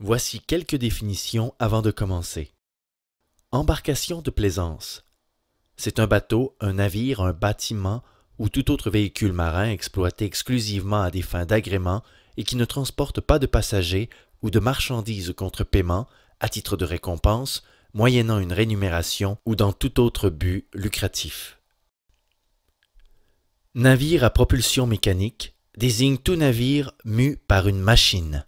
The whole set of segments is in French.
Voici quelques définitions avant de commencer. Embarcation de plaisance. C'est un bateau, un navire, un bâtiment ou tout autre véhicule marin exploité exclusivement à des fins d'agrément et qui ne transporte pas de passagers ou de marchandises contre paiement à titre de récompense, moyennant une rémunération ou dans tout autre but lucratif. Navire à propulsion mécanique désigne tout navire mu par une machine,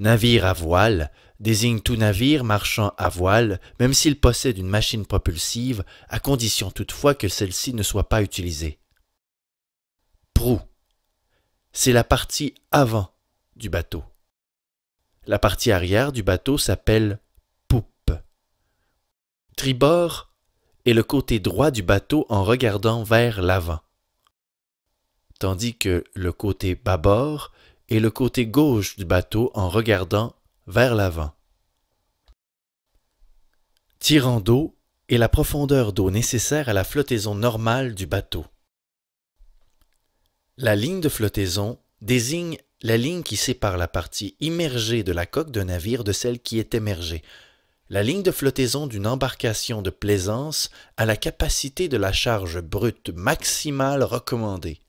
Navire à voile désigne tout navire marchant à voile, même s'il possède une machine propulsive, à condition toutefois que celle-ci ne soit pas utilisée. Proue. C'est la partie avant du bateau. La partie arrière du bateau s'appelle poupe. Tribord est le côté droit du bateau en regardant vers l'avant, tandis que le côté bâbord et le côté gauche du bateau en regardant vers l'avant. Tirant d'eau et la profondeur d'eau nécessaire à la flottaison normale du bateau. La ligne de flottaison désigne la ligne qui sépare la partie immergée de la coque d'un navire de celle qui est émergée. La ligne de flottaison d'une embarcation de plaisance a la capacité de la charge brute maximale recommandée.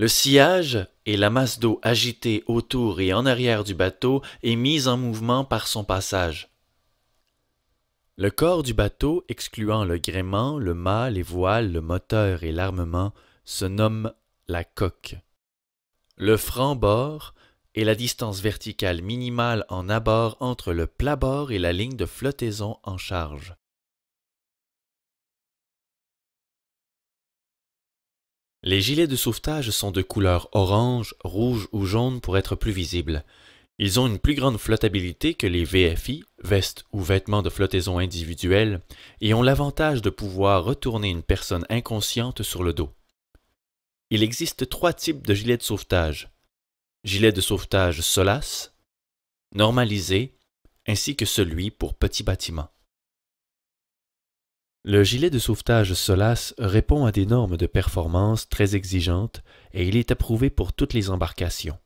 Le sillage et la masse d'eau agitée autour et en arrière du bateau est mise en mouvement par son passage. Le corps du bateau, excluant le gréement, le mât, les voiles, le moteur et l'armement, se nomme la coque. Le franc bord est la distance verticale minimale en abord entre le plat bord et la ligne de flottaison en charge. Les gilets de sauvetage sont de couleur orange, rouge ou jaune pour être plus visibles. Ils ont une plus grande flottabilité que les VFI, vestes ou vêtements de flottaison individuelle, et ont l'avantage de pouvoir retourner une personne inconsciente sur le dos. Il existe trois types de gilets de sauvetage. Gilets de sauvetage solace, normalisé, ainsi que celui pour petits bâtiments. Le gilet de sauvetage Solas répond à des normes de performance très exigeantes et il est approuvé pour toutes les embarcations.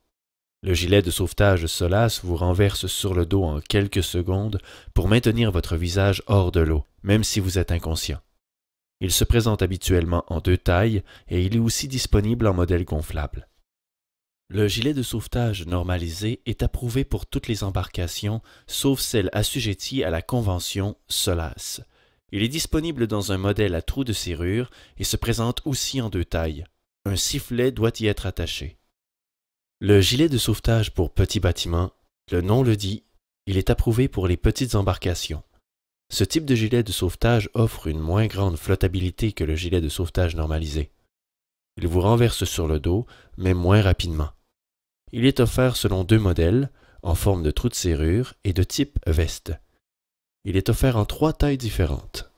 Le gilet de sauvetage Solas vous renverse sur le dos en quelques secondes pour maintenir votre visage hors de l'eau, même si vous êtes inconscient. Il se présente habituellement en deux tailles et il est aussi disponible en modèle gonflable. Le gilet de sauvetage normalisé est approuvé pour toutes les embarcations sauf celles assujetties à la convention SOLAS il est disponible dans un modèle à trous de serrure et se présente aussi en deux tailles. Un sifflet doit y être attaché. Le gilet de sauvetage pour petits bâtiments, le nom le dit, il est approuvé pour les petites embarcations. Ce type de gilet de sauvetage offre une moins grande flottabilité que le gilet de sauvetage normalisé. Il vous renverse sur le dos, mais moins rapidement. Il est offert selon deux modèles, en forme de trou de serrure et de type veste. Il est offert en trois tailles différentes.